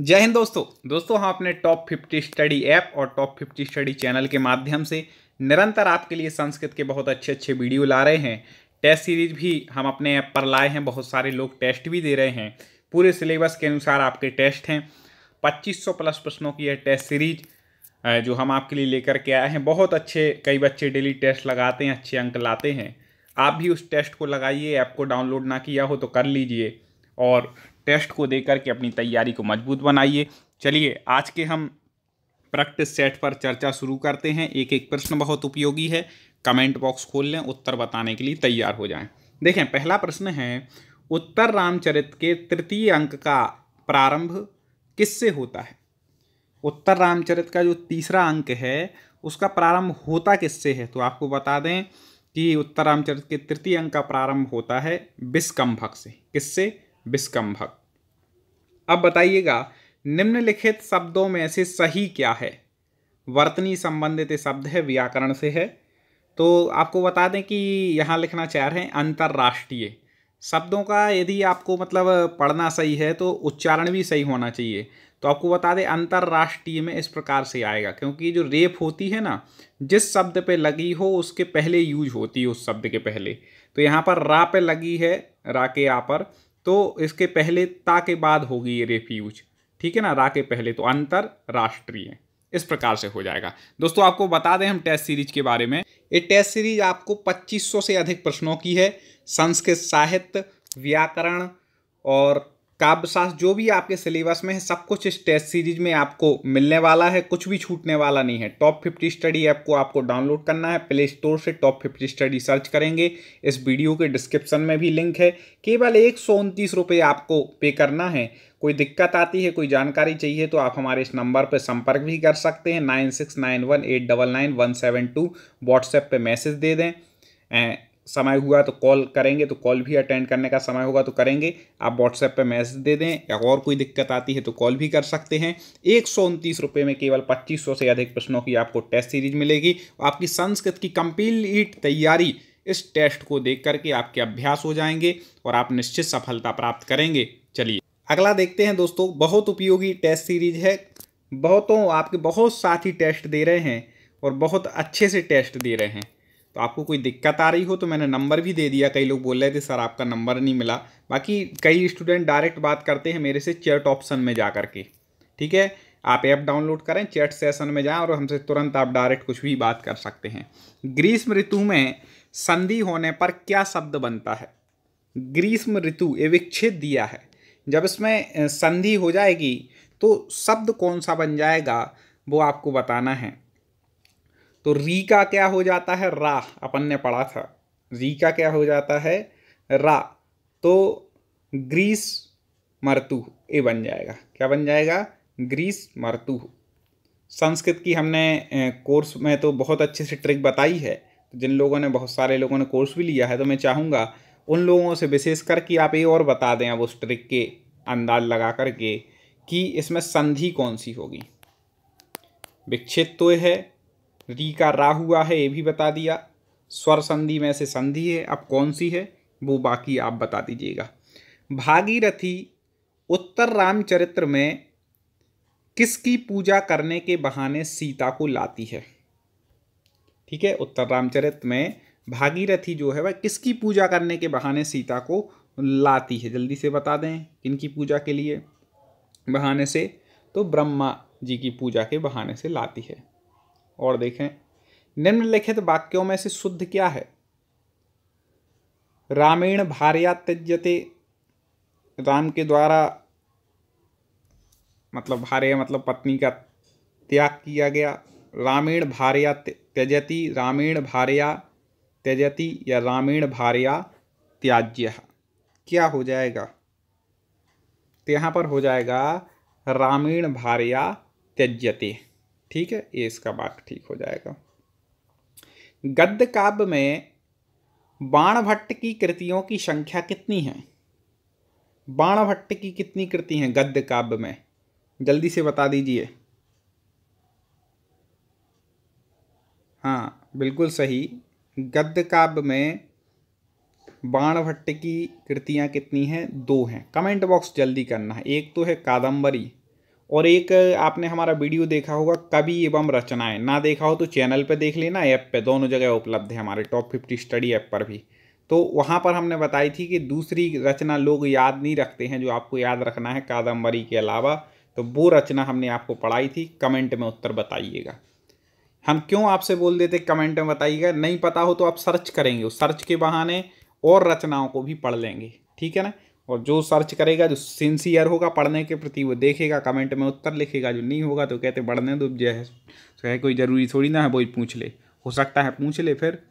जय हिंद दोस्तों दोस्तों हम हाँ अपने टॉप 50 स्टडी ऐप और टॉप 50 स्टडी चैनल के माध्यम से निरंतर आपके लिए संस्कृत के बहुत अच्छे अच्छे वीडियो ला रहे हैं टेस्ट सीरीज भी हम अपने ऐप पर लाए हैं बहुत सारे लोग टेस्ट भी दे रहे हैं पूरे सिलेबस के अनुसार आपके टेस्ट हैं 2500 प्लस प्रश्नों की यह टेस्ट सीरीज जो हम आपके लिए लेकर के आए हैं बहुत अच्छे कई बच्चे डेली टेस्ट लगाते हैं अच्छे अंक लाते हैं आप भी उस टेस्ट को लगाइए ऐप को डाउनलोड ना किया हो तो कर लीजिए और टेस्ट को देकर के अपनी तैयारी को मजबूत बनाइए चलिए आज के हम प्रैक्टिस सेट पर चर्चा शुरू करते हैं एक एक प्रश्न बहुत उपयोगी है कमेंट बॉक्स खोल लें उत्तर बताने के लिए तैयार हो जाएं देखें पहला प्रश्न है उत्तर रामचरित के तृतीय अंक का प्रारंभ किससे होता है उत्तर रामचरित का जो तीसरा अंक है उसका प्रारंभ होता किससे है तो आपको बता दें कि उत्तर रामचरित के तृतीय अंक का प्रारंभ होता है विस्कम्भक से किससे विस्कंभक अब बताइएगा निम्नलिखित शब्दों में से सही क्या है वर्तनी संबंधित शब्द है व्याकरण से है तो आपको बता दें कि यहाँ लिखना चाह रहे हैं अंतर्राष्ट्रीय शब्दों का यदि आपको मतलब पढ़ना सही है तो उच्चारण भी सही होना चाहिए तो आपको बता दें अंतर्राष्ट्रीय में इस प्रकार से आएगा क्योंकि जो रेप होती है ना जिस शब्द पे लगी हो उसके पहले यूज होती है उस शब्द के पहले तो यहाँ पर रा पे लगी है रा के यहाँ पर तो इसके पहले ता के बाद होगी ये रेफ्यूज ठीक है ना रा के पहले तो अंतरराष्ट्रीय इस प्रकार से हो जाएगा दोस्तों आपको बता दें हम टेस्ट सीरीज के बारे में ये टेस्ट सीरीज आपको 2500 से अधिक प्रश्नों की है संस्कृत साहित्य व्याकरण और काव्यशास्त्र जो भी आपके सिलेबस में है सब कुछ इस टेस्ट सीरीज में आपको मिलने वाला है कुछ भी छूटने वाला नहीं है टॉप फिफ्टी स्टडी ऐप को आपको डाउनलोड करना है प्ले स्टोर से टॉप फिफ्टी स्टडी सर्च करेंगे इस वीडियो के डिस्क्रिप्शन में भी लिंक है केवल एक सौ उनतीस रुपये आपको पे करना है कोई दिक्कत आती है कोई जानकारी चाहिए तो आप हमारे इस नंबर पर संपर्क भी कर सकते हैं nine six nine one eight double nine one seven two WhatsApp पर मैसेज दे दें समय हुआ तो कॉल करेंगे तो कॉल भी अटेंड करने का समय होगा तो करेंगे आप व्हाट्सएप पे मैसेज दे दें या और कोई दिक्कत आती है तो कॉल भी कर सकते हैं एक सौ उनतीस रुपये में केवल पच्चीस सौ से अधिक प्रश्नों की आपको टेस्ट सीरीज मिलेगी आपकी संस्कृत की कंप्लीट तैयारी इस टेस्ट को देख करके आपके अभ्यास हो जाएंगे और आप निश्चित सफलता प्राप्त करेंगे चलिए अगला देखते हैं दोस्तों बहुत उपयोगी टेस्ट सीरीज है बहुतों आपके बहुत साथी टेस्ट दे रहे हैं और बहुत अच्छे से टेस्ट दे रहे हैं तो आपको कोई दिक्कत आ रही हो तो मैंने नंबर भी दे दिया कई लोग बोल रहे थे सर आपका नंबर नहीं मिला बाकी कई स्टूडेंट डायरेक्ट बात करते हैं मेरे से चैट ऑप्शन में जा कर के ठीक है आप ऐप डाउनलोड करें चैट सेशन में जाएं और हमसे तुरंत आप डायरेक्ट कुछ भी बात कर सकते हैं ग्रीष्म ऋतु में संधि होने पर क्या शब्द बनता है ग्रीष्म ऋतु ये विच्छेद दिया है जब इसमें संधि हो जाएगी तो शब्द कौन सा बन जाएगा वो आपको बताना है तो री का क्या हो जाता है रा अपन ने पढ़ा था री का क्या हो जाता है रा तो ग्रीस मरतु ये बन जाएगा क्या बन जाएगा ग्रीस मरतु संस्कृत की हमने कोर्स में तो बहुत अच्छे से ट्रिक बताई है जिन लोगों ने बहुत सारे लोगों ने कोर्स भी लिया है तो मैं चाहूँगा उन लोगों से विशेष करके कि आप ये और बता दें अब उस ट्रिक के अंदाज लगा करके कि इसमें संधि कौन सी होगी विक्षित तो है री का रा हुआ है ये भी बता दिया स्वर संधि में से संधि है अब कौन सी है वो बाकी आप बता दीजिएगा भागीरथी उत्तर रामचरित्र में किसकी पूजा करने के बहाने सीता को लाती है ठीक है उत्तर रामचरित्र में भागीरथी जो है वह किसकी पूजा करने के बहाने सीता को लाती है जल्दी से बता दें किनकी पूजा के लिए बहाने से तो ब्रह्मा जी की पूजा के बहाने से लाती है और देखें निम्नलिखित वाक्यों में से शुद्ध क्या है रामेण भार्या त्यजते राम के द्वारा मतलब भार्य मतलब पत्नी का त्याग किया गया रामेण भार्या त्यजति रामेण भार्या त्यजति या रामेण भार्या त्याज्य क्या हो जाएगा तो यहाँ पर हो जाएगा रामेण भार्या त्यज्यते ठीक है ये इसका मार्क ठीक हो जाएगा गद्य काव्य में बाण भट्ट की कृतियों की संख्या कितनी है भट्ट की कितनी कृति हैं गद्य काव्य में जल्दी से बता दीजिए हाँ बिल्कुल सही गद्य काव्य में भट्ट की कृतियाँ कितनी हैं दो हैं कमेंट बॉक्स जल्दी करना है एक तो है कादम्बरी और एक आपने हमारा वीडियो देखा होगा कवि एवं रचनाएं ना देखा हो तो चैनल पे देख लेना ऐप पे दोनों जगह उपलब्ध है हमारे टॉप फिफ्टी स्टडी ऐप पर भी तो वहाँ पर हमने बताई थी कि दूसरी रचना लोग याद नहीं रखते हैं जो आपको याद रखना है कादम्बरी के अलावा तो वो रचना हमने आपको पढ़ाई थी कमेंट में उत्तर बताइएगा हम क्यों आपसे बोल देते कमेंट में बताइएगा नहीं पता हो तो आप सर्च करेंगे उस सर्च के बहाने और रचनाओं को भी पढ़ लेंगे ठीक है ना और जो सर्च करेगा जो सिंसियर होगा पढ़ने के प्रति वो देखेगा कमेंट में उत्तर लिखेगा जो नहीं होगा तो कहते बढ़ने दो जो है तो है कोई ज़रूरी थोड़ी ना है वही पूछ ले हो सकता है पूछ ले फिर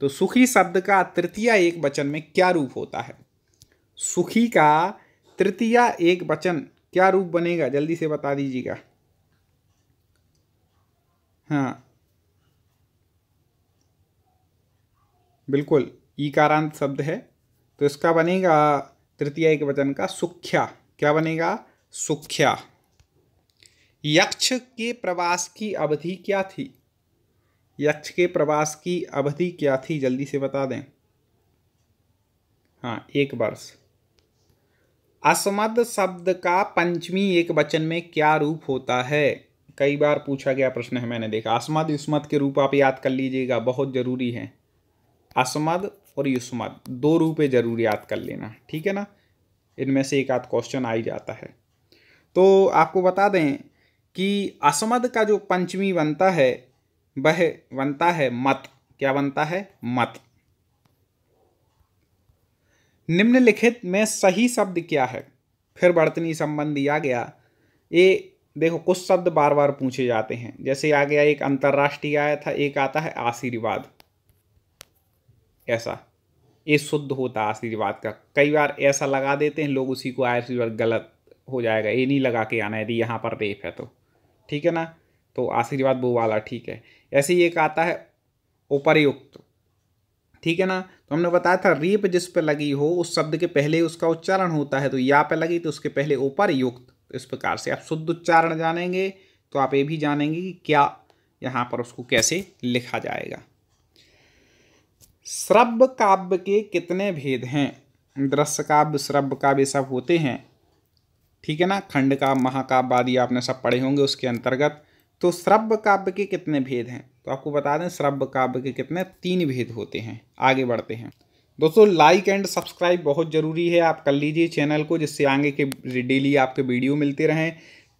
तो सुखी शब्द का तृतीय एक वचन में क्या रूप होता है सुखी का तृतीय एक वचन क्या रूप बनेगा जल्दी से बता दीजिएगा हाँ बिल्कुल ई कारांत शब्द है तो इसका बनेगा तृतीय एक वचन का सुख्या क्या बनेगा सुख्या यक्ष के प्रवास की अवधि क्या थी यक्ष के प्रवास की अवधि क्या थी जल्दी से बता दें हाँ एक वर्ष अस्मद शब्द का पंचमी एक वचन में क्या रूप होता है कई बार पूछा गया प्रश्न है मैंने देखा अस्मद युस्मत के रूप आप याद कर लीजिएगा बहुत ज़रूरी है अस्मद और युस्मात दो रूपे ज़रूर याद कर लेना ठीक है ना इनमें से एक आध क्वेश्चन आ ही जाता है तो आपको बता दें कि असमद का जो पंचमी बनता है वह बनता है मत क्या बनता है मत निम्नलिखित में सही शब्द क्या है फिर बर्तनी संबंध दिया गया ये देखो कुछ शब्द बार बार पूछे जाते हैं जैसे आ गया एक अंतर्राष्ट्रीय आया था एक आता है आशीर्वाद ऐसा ये शुद्ध होता आशीर्वाद का कई बार ऐसा लगा देते हैं लोग उसी को आशीर्वाद गलत हो जाएगा ये नहीं लगा के आना यदि यहाँ पर रेप है तो ठीक है ना तो आशीर्वाद वो वाला ठीक है ऐसे ही एक आता है उपरयुक्त ठीक है ना तो हमने बताया था रेप जिस पे लगी हो उस शब्द के पहले उसका उच्चारण होता है तो या पे लगी तो उसके पहले उपरयुक्त तो इस प्रकार से आप शुद्ध उच्चारण जानेंगे तो आप ये भी जानेंगे कि क्या यहाँ पर उसको कैसे लिखा जाएगा श्रव्य काव्य के कितने भेद हैं दृश्य काव्य श्रव्य काव्य सब होते हैं ठीक है ना खंड काव्य महाकाव्य आदि आपने सब पढ़े होंगे उसके अंतर्गत तो श्रव्य काव्य के कितने भेद हैं तो आपको बता दें श्रव्य काव्य के कितने तीन भेद होते हैं आगे बढ़ते हैं दोस्तों लाइक एंड सब्सक्राइब बहुत ज़रूरी है आप कर लीजिए चैनल को जिससे आगे के डेली आपके वीडियो मिलते रहें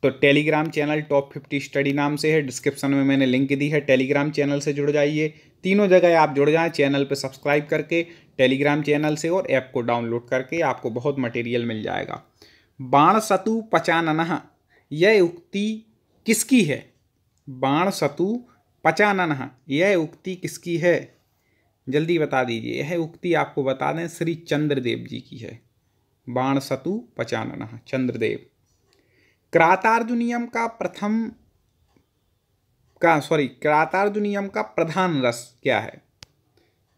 तो Telegram channel top fifty study नाम से है डिस्क्रिप्शन में मैंने लिंक दी है टेलीग्राम चैनल से जुड़ जाइए तीनों जगह आप जुड़ जाएँ चैनल पर सब्सक्राइब करके टेलीग्राम चैनल से और ऐप को डाउनलोड करके आपको बहुत मटेरियल मिल जाएगा बाण सतु पचानन यह उक्ति किसकी है बाण सतु पचानन यह उक्ति किसकी है जल्दी बता दीजिए यह उक्ति आपको बता दें श्री चंद्रदेव जी की है बाण सतु पचानन चंद्रदेव क्रातार्जुनियम का प्रथम का सॉरी क्रातार्जुनियम का प्रधान रस क्या है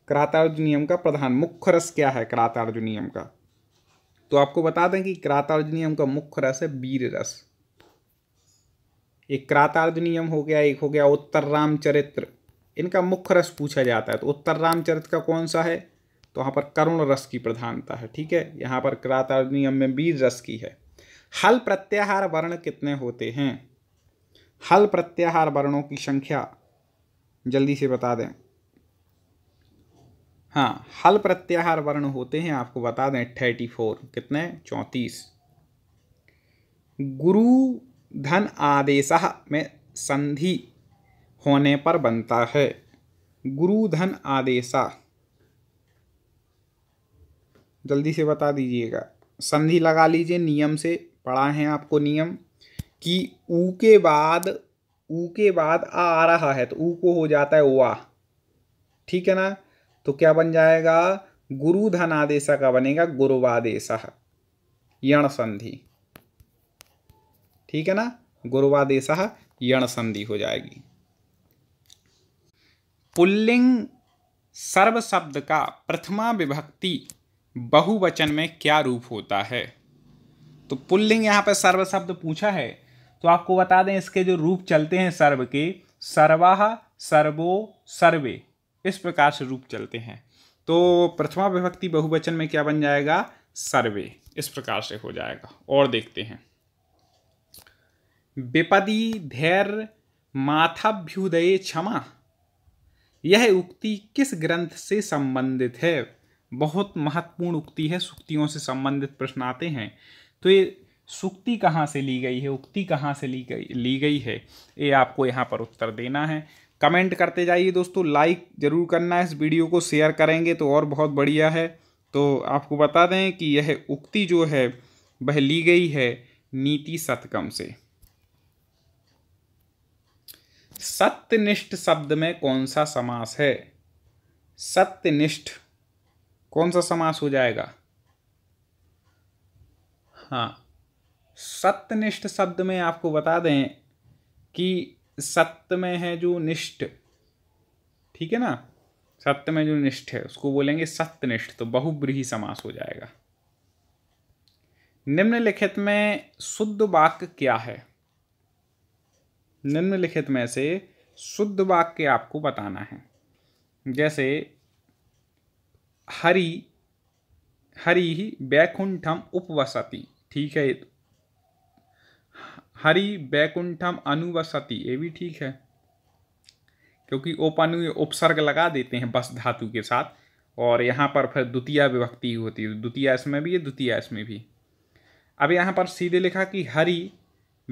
क्रातार्जुनियम का प्रधान मुख्य रस क्या है क्रातार्जुनियम का तो आपको बता दें कि क्रातार्जुनियम का मुख्य रस है वीर रस एक क्रातार्जुनियम हो गया एक हो गया उत्तर रामचरित्र इनका मुख्य रस पूछा जाता है तो उत्तर रामचरित्र का कौन सा है तो वहाँ पर करुण रस की प्रधानता है ठीक है यहाँ पर क्रातार्जुनियम में वीर रस की है हल प्रत्याहार वर्ण कितने होते हैं हल प्रत्याहार वर्णों की संख्या जल्दी से बता दें हाँ हल प्रत्याहार वर्ण होते हैं आपको बता दें थर्टी फोर कितने चौंतीस गुरु धन आदेश में संधि होने पर बनता है गुरु धन आदेशा जल्दी से बता दीजिएगा संधि लगा लीजिए नियम से पढ़ा है आपको नियम कि ऊ के बाद ऊ के बाद आ आ रहा है तो ऊ को हो जाता है वाह ठीक है ना तो क्या बन जाएगा गुरु आदेश का बनेगा गुरुवादेश यण संधि ठीक है ना गुरुवादेश यण संधि हो जाएगी पुल्लिंग सर्व शब्द का प्रथमा विभक्ति बहुवचन में क्या रूप होता है तो पुल्लिंग यहाँ पर सर्व शब्द पूछा है तो आपको बता दें इसके जो रूप चलते हैं सर्व के सर्वाह सर्वो सर्वे इस प्रकार से रूप चलते हैं तो प्रथमा विभक्ति बहुवचन में क्या बन जाएगा सर्वे इस प्रकार से हो जाएगा और देखते हैं बेपदी धैर्य माथाभ्युदय क्षमा यह उक्ति किस ग्रंथ से संबंधित है बहुत महत्वपूर्ण उक्ति है सुक्तियों से संबंधित प्रश्न आते हैं तो ये सुक्ति कहाँ से ली गई है उक्ति कहाँ से ली गई ली गई है ये आपको यहाँ पर उत्तर देना है कमेंट करते जाइए दोस्तों लाइक ज़रूर करना है इस वीडियो को शेयर करेंगे तो और बहुत बढ़िया है तो आपको बता दें कि यह उक्ति जो है वह ली गई है नीति सतकम से सत्यनिष्ठ शब्द में कौन सा समास है सत्यनिष्ठ कौन सा समास हो जाएगा हाँ सत्यनिष्ठ शब्द में आपको बता दें कि सत्य में है जो निष्ठ ठीक है ना सत्य में जो निष्ठ है उसको बोलेंगे सत्यनिष्ठ तो बहुब्रीही समास हो जाएगा निम्नलिखित में शुद्ध वाक्य क्या है निम्नलिखित में से शुद्ध वाक्य आपको बताना है जैसे हरि हरि वैकुंठम उपवसती ठीक है हरि बैकुंठम अनुवसति ये भी ठीक है क्योंकि ओपन उपसर्ग लगा देते हैं बस धातु के साथ और यहाँ पर फिर द्वितीय विभक्ति होती है द्वितीय इसमें भी है द्वितीय इसमें भी अब यहाँ पर सीधे लिखा कि हरि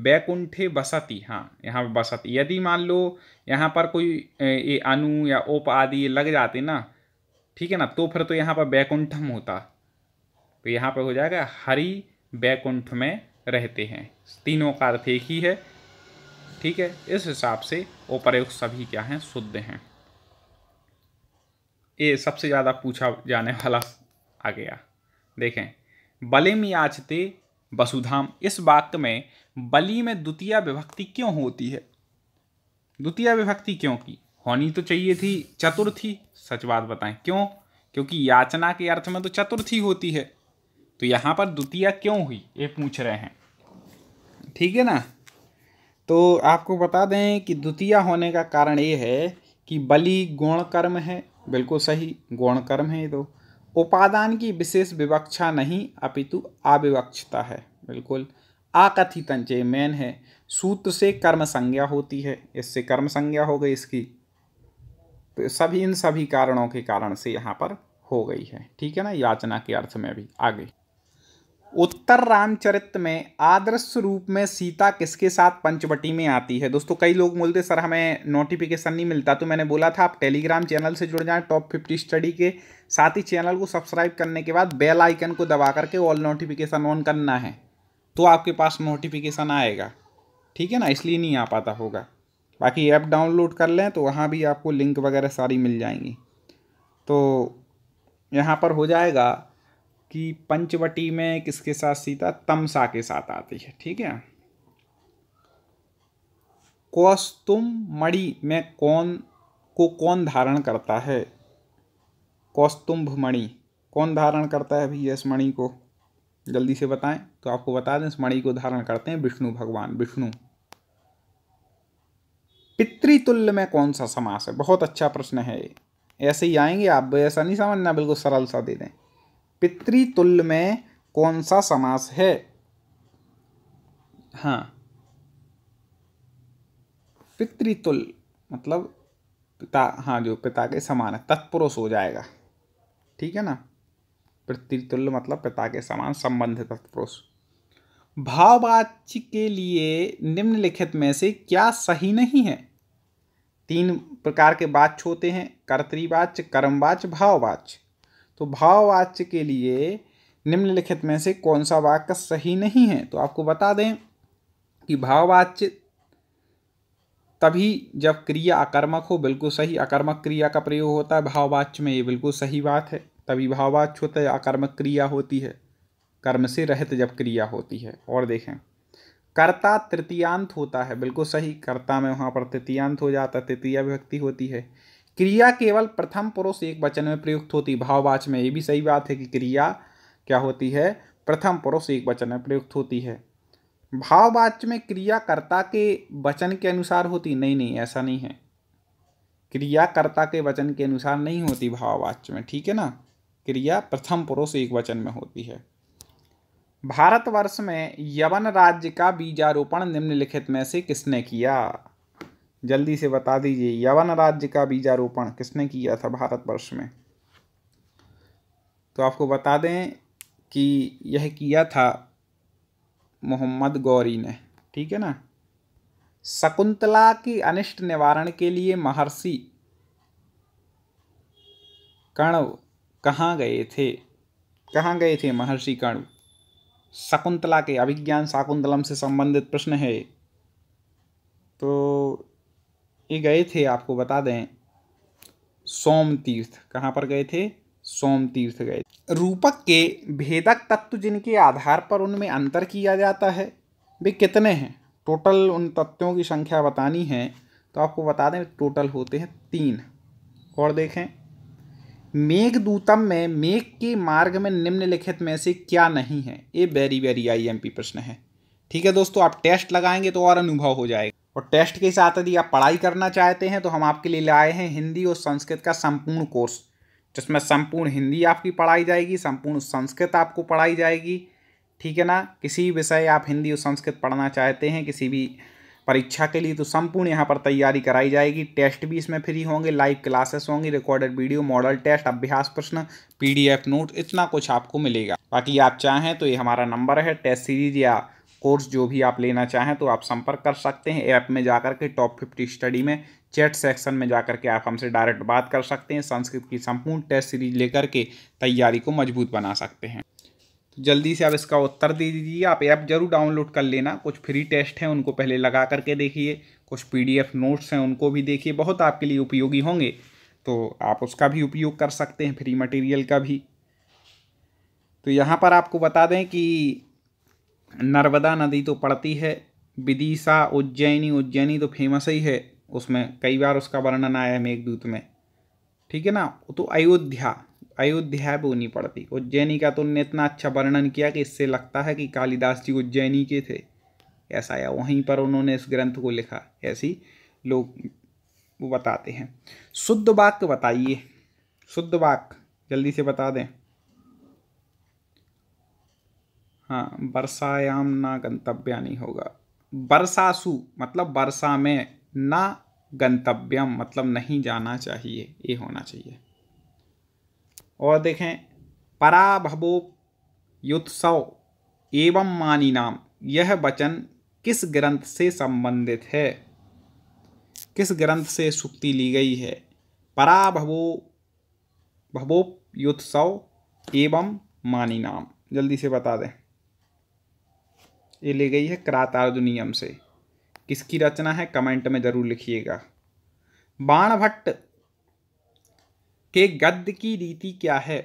बैकुंठे बसती हाँ यहाँ पर बसती यदि मान लो यहाँ पर कोई ये अनु या ओप आदि लग जाते ना ठीक है ना तो फिर तो यहाँ पर बैकुंठम होता तो यहाँ पर हो जाएगा हरी बैकुंठ में रहते हैं तीनों का अर्थ एक ही है ठीक है इस हिसाब से उपरयुक्त सभी क्या हैं शुद्ध हैं ये सबसे ज़्यादा पूछा जाने वाला आ गया देखें बले में याचते वसुधाम इस बात में बली में द्वितीय विभक्ति क्यों होती है द्वितीय विभक्ति क्यों की होनी तो चाहिए थी चतुर्थी सच बात बताएं क्यों क्योंकि याचना के अर्थ में तो चतुर्थी होती है तो यहाँ पर द्वितीया क्यों हुई ये पूछ रहे हैं ठीक है ना तो आपको बता दें कि द्वितीया होने का कारण ये है कि बलि गुण कर्म है बिल्कुल सही गुण कर्म है तो उपादान की विशेष विवक्षा नहीं अपितु अविवक्षता है बिल्कुल आकथितन चे मेन है सूत्र से कर्म संज्ञा होती है इससे कर्म संज्ञा हो गई इसकी तो सभी इन सभी कारणों के कारण से यहाँ पर हो गई है ठीक है ना याचना के अर्थ में भी आगे उत्तर रामचरित में आदर्श रूप में सीता किसके साथ पंचवटी में आती है दोस्तों कई लोग बोलते सर हमें नोटिफिकेशन नहीं मिलता तो मैंने बोला था आप टेलीग्राम चैनल से जुड़ जाएं टॉप फिफ्टी स्टडी के साथ ही चैनल को सब्सक्राइब करने के बाद बेल आइकन को दबा करके ऑल नोटिफिकेशन ऑन करना है तो आपके पास नोटिफिकेशन आएगा ठीक है ना इसलिए नहीं आ पाता होगा बाकी ऐप डाउनलोड कर लें तो वहाँ भी आपको लिंक वगैरह सारी मिल जाएंगी तो यहाँ पर हो जाएगा कि पंचवटी में किसके साथ सीता तमसा के साथ आती है ठीक है कौस्तुम मणि में कौन को कौन धारण करता है कौस्तुम्भ मणि कौन धारण करता है भैया इस मणि को जल्दी से बताएं तो आपको बता दें इस मणि को धारण करते हैं विष्णु भगवान विष्णु पितृतुल्य में कौन सा समास है बहुत अच्छा प्रश्न है ऐसे ही आएंगे आप ऐसा नहीं समझना बिल्कुल सरल सा दे दें पितृतुल्य में कौन सा समास है हाँ पितृतुल्य मतलब पिता हाँ जो पिता के समान है तत्पुरुष हो जाएगा ठीक है ना पितृतुल्य मतलब पिता के समान संबंध है तत्पुरुष भाववाच्य के लिए निम्नलिखित में से क्या सही नहीं है तीन प्रकार के वाच्य होते हैं कर्तवाच्य कर्मवाच्य भाववाच्य तो भाववाच्य के लिए निम्नलिखित में से कौन सा वाक्य सही नहीं है तो आपको बता दें कि भाववाच्य तभी जब क्रिया आकर्मक हो बिल्कुल सही आकर्मक क्रिया का प्रयोग होता है भाववाच्य में ये बिल्कुल सही बात है तभी भाववाच्य होता है अकर्मक क्रिया होती है कर्म से रहित जब क्रिया होती है और देखें कर्ता तृतीयांत होता है बिल्कुल सही कर्ता में वहाँ पर तृतीयांत हो जाता है तृतीय विभक्ति होती है क्रिया केवल प्रथम पुरुष एक वचन में प्रयुक्त होती भाववाच में ये भी सही बात है कि क्रिया क्या होती है प्रथम पुरुष एक वचन में प्रयुक्त होती है भाववाच्य में क्रियाकर्ता के वचन के अनुसार होती नहीं नहीं ऐसा नहीं है क्रियाकर्ता के वचन के अनुसार नहीं होती भाववाच्य में ठीक है ना क्रिया प्रथम पुरुष एक वचन में होती है भारतवर्ष में यवन राज्य का बीजारोपण निम्नलिखित में से किसने किया जल्दी से बता दीजिए यवन राज्य का बीजारोपण किसने किया था भारतवर्ष में तो आपको बता दें कि यह किया था मोहम्मद गौरी ने ठीक है ना शकुंतला की अनिष्ट निवारण के लिए महर्षि कण्व कहाँ गए थे कहाँ गए थे महर्षि कण्व शकुंतला के अभिज्ञान शाकुंतलम से संबंधित प्रश्न है तो ये गए थे आपको बता दें सोम तीर्थ कहाँ पर गए थे सोम तीर्थ गए रूपक के भेदक तत्व जिनके आधार पर उनमें अंतर किया जाता है वे कितने हैं टोटल उन तत्वों की संख्या बतानी है तो आपको बता दें टोटल होते हैं तीन और देखें दूतम में मेघ के मार्ग में निम्नलिखित में से क्या नहीं है ये वेरी वेरी आईएमपी प्रश्न है ठीक है दोस्तों आप टेस्ट लगाएंगे तो और अनुभव हो जाएगा और टेस्ट के साथ यदि आप पढ़ाई करना चाहते हैं तो हम आपके लिए लाए हैं हिंदी और संस्कृत का संपूर्ण कोर्स जिसमें संपूर्ण हिंदी आपकी पढ़ाई जाएगी संपूर्ण संस्कृत आपको पढ़ाई जाएगी ठीक है ना किसी विषय आप हिंदी और संस्कृत पढ़ना चाहते हैं किसी भी परीक्षा के लिए तो संपूर्ण यहाँ पर तैयारी कराई जाएगी टेस्ट भी इसमें फ्री होंगे लाइव क्लासेस होंगी रिकॉर्डेड वीडियो मॉडल टेस्ट अभ्यास प्रश्न पीडीएफ नोट इतना कुछ आपको मिलेगा बाकी आप चाहें तो ये हमारा नंबर है टेस्ट सीरीज या कोर्स जो भी आप लेना चाहें तो आप संपर्क कर सकते हैं ऐप में जाकर के टॉप फिफ्टी स्टडी में चैट सेक्शन में जाकर के आप हमसे डायरेक्ट बात कर सकते हैं संस्कृत की संपूर्ण टेस्ट सीरीज लेकर के तैयारी को मजबूत बना सकते हैं तो जल्दी से आप इसका उत्तर दे दीजिए आप ऐप जरूर डाउनलोड कर लेना कुछ फ्री टेस्ट हैं उनको पहले लगा करके देखिए कुछ पी नोट्स हैं उनको भी देखिए बहुत आपके लिए उपयोगी होंगे तो आप उसका भी उपयोग कर सकते हैं फ्री मटेरियल का भी तो यहाँ पर आपको बता दें कि नर्मदा नदी तो पड़ती है विदिशा उज्जैनी उज्जैनी तो फेमस ही है उसमें कई बार उसका वर्णन आया है मेघदूत में ठीक है ना तो अयोध्या अयोध्या भी नहीं पड़ती उज्जैनी का तो उनने इतना अच्छा वर्णन किया कि इससे लगता है कि कालिदास जी उज्जैनी के थे ऐसा आया वहीं पर उन्होंने इस ग्रंथ को लिखा ऐसी लोग वो बताते हैं शुद्ध वाक्य बताइए शुद्ध वाक्य जल्दी से बता दें हाँ वर्षायाम ना नहीं होगा वर्षासु मतलब वर्षा में ना गंतव्यम मतलब नहीं जाना चाहिए ये होना चाहिए और देखें पराभवो युत्सव एवं मानी नाम यह वचन किस ग्रंथ से संबंधित है किस ग्रंथ से सुक्ति ली गई है पराभवो युत्सव एवं मानी नाम जल्दी से बता दें ये ले गई है नियम से किसकी रचना है कमेंट में ज़रूर लिखिएगा बाण भट्ट के गद्य की रीति क्या है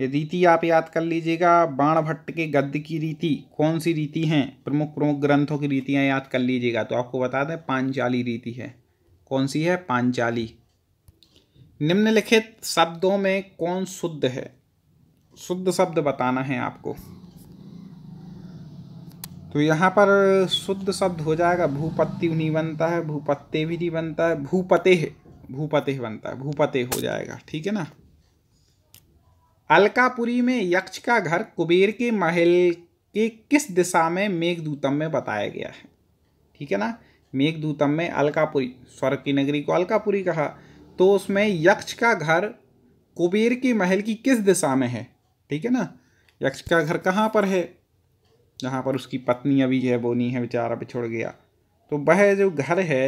ये रीति आप याद कर लीजिएगा बाण भट्ट के गद्य की रीति कौन सी रीति हैं प्रमुख प्रमुख ग्रंथों की रीतियां याद कर लीजिएगा तो आपको बता दें पांचाली रीति है कौन सी है पांचाली निम्नलिखित शब्दों में कौन शुद्ध है शुद्ध शब्द बताना है आपको तो यहाँ पर शुद्ध शब्द हो जाएगा भूपत्ति नहीं बनता है भूपत्ते भी नहीं बनता है भूपते है भूपते बनता है भूपते हो जाएगा ठीक है ना अलकापुरी में यक्ष का घर कुबेर के महल के किस दिशा में मेघदूतम में बताया गया है ठीक है ना मेघदूतम में अलकापुरी स्वर्ग की नगरी को अलकापुरी कहा तो उसमें यक्ष का घर कुबेर के महल की किस दिशा में है ठीक है ना यक्ष का घर कहाँ पर है जहाँ पर उसकी पत्नी अभी जो है बोनी है बेचारा पिछड़ गया तो वह जो घर है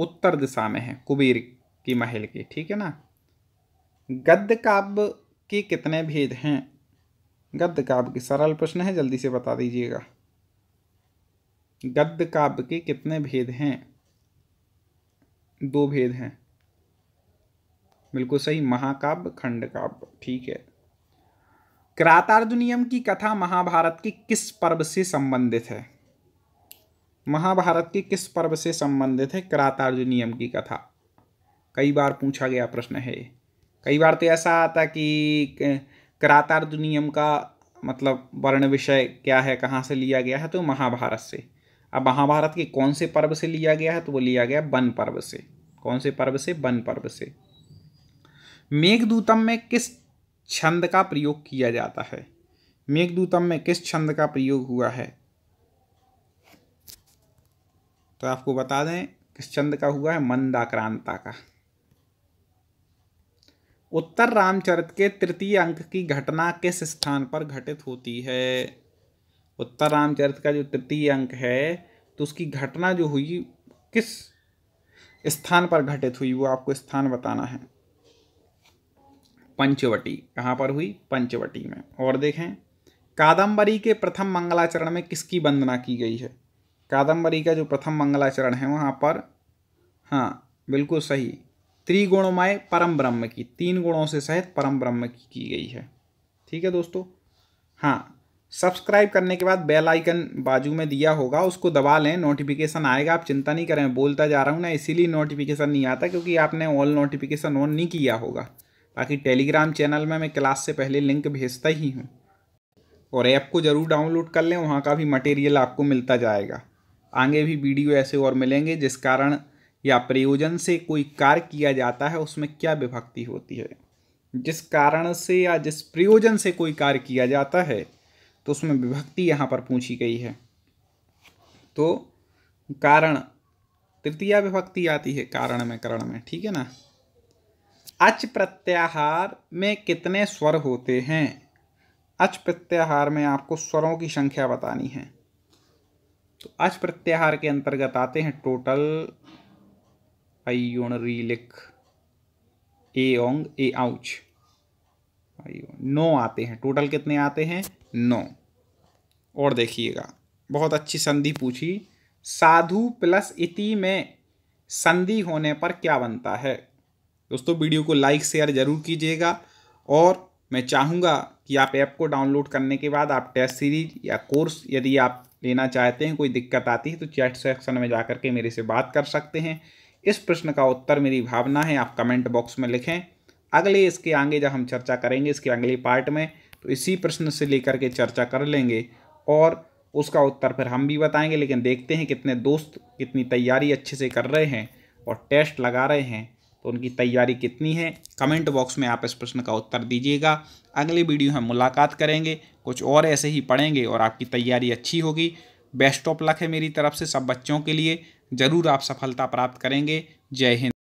उत्तर दिशा में है कुबेर की महल के ठीक है ना गद्य काव्य के कितने भेद हैं गद्य काव्य के सरल प्रश्न है जल्दी से बता दीजिएगा गद्य काव्य के कितने भेद हैं दो भेद हैं बिल्कुल सही महाकाव्य खंड काव्य ठीक है क्रातार्जुनियम की कथा महाभारत के किस पर्व से संबंधित है महाभारत के किस पर्व से संबंधित है क्रातार्जुनियम की कथा कई बार पूछा गया प्रश्न है कई बार तो ऐसा आता कि क्रातार्जुनियम का मतलब वर्ण विषय क्या है कहाँ से लिया गया है तो महाभारत से अब महाभारत के कौन से पर्व से लिया गया है तो वो लिया गया वन पर्व से कौन से पर्व से वन पर्व से मेघदूतम में किस छंद का प्रयोग किया जाता है मेघदूतम में किस छंद का प्रयोग हुआ है तो आपको बता दें किस छंद का हुआ है मंदाक्रांता का उत्तर रामचरित के तृतीय अंक की घटना किस स्थान पर घटित होती है उत्तर रामचरित का जो तृतीय अंक है तो उसकी घटना जो हुई किस स्थान पर घटित हुई वो आपको स्थान बताना है पंचवटी कहाँ पर हुई पंचवटी में और देखें कादम्बरी के प्रथम मंगलाचरण में किसकी वंदना की गई है कादम्बरी का जो प्रथम मंगलाचरण है वहाँ पर हाँ बिल्कुल सही त्रिगुणमय परम ब्रह्म की तीन गुणों से सहित परम ब्रह्म की की गई है ठीक है दोस्तों हाँ सब्सक्राइब करने के बाद बेल आइकन बाजू में दिया होगा उसको दबा लें नोटिफिकेशन आएगा आप चिंता नहीं करें बोलता जा रहा हूँ ना इसीलिए नोटिफिकेशन नहीं आता क्योंकि आपने ऑल नोटिफिकेशन ऑन नहीं किया होगा बाकी टेलीग्राम चैनल में मैं क्लास से पहले लिंक भेजता ही हूँ और ऐप को ज़रूर डाउनलोड कर लें वहाँ का भी मटेरियल आपको मिलता जाएगा आगे भी वीडियो ऐसे और मिलेंगे जिस कारण या प्रयोजन से कोई कार्य किया जाता है उसमें क्या विभक्ति होती है जिस कारण से या जिस प्रयोजन से कोई कार्य किया जाता है तो उसमें विभक्ति यहाँ पर पूछी गई है तो कारण तृतीया विभक्ति आती है कारण में करण में ठीक है ना अच प्रत्याहार में कितने स्वर होते हैं अच प्रत्याहार में आपको स्वरों की संख्या बतानी है तो अच प्रत्याहार के अंतर्गत आते हैं टोटल अयुण रीलिख ए ओंग ए आउच नौ आते हैं टोटल कितने आते हैं नौ और देखिएगा बहुत अच्छी संधि पूछी साधु प्लस इति में संधि होने पर क्या बनता है दोस्तों वीडियो को लाइक शेयर ज़रूर कीजिएगा और मैं चाहूँगा कि आप ऐप को डाउनलोड करने के बाद आप टेस्ट सीरीज या कोर्स यदि आप लेना चाहते हैं कोई दिक्कत आती है तो चैट सेक्शन में जा के मेरे से बात कर सकते हैं इस प्रश्न का उत्तर मेरी भावना है आप कमेंट बॉक्स में लिखें अगले इसके आगे जब हम चर्चा करेंगे इसके अगले पार्ट में तो इसी प्रश्न से लेकर के चर्चा कर लेंगे और उसका उत्तर फिर हम भी बताएंगे लेकिन देखते हैं कितने दोस्त कितनी तैयारी अच्छे से कर रहे हैं और टेस्ट लगा रहे हैं तो उनकी तैयारी कितनी है कमेंट बॉक्स में आप इस प्रश्न का उत्तर दीजिएगा अगली वीडियो हम मुलाकात करेंगे कुछ और ऐसे ही पढ़ेंगे और आपकी तैयारी अच्छी होगी बेस्ट ऑफ लक है मेरी तरफ से सब बच्चों के लिए ज़रूर आप सफलता प्राप्त करेंगे जय हिंद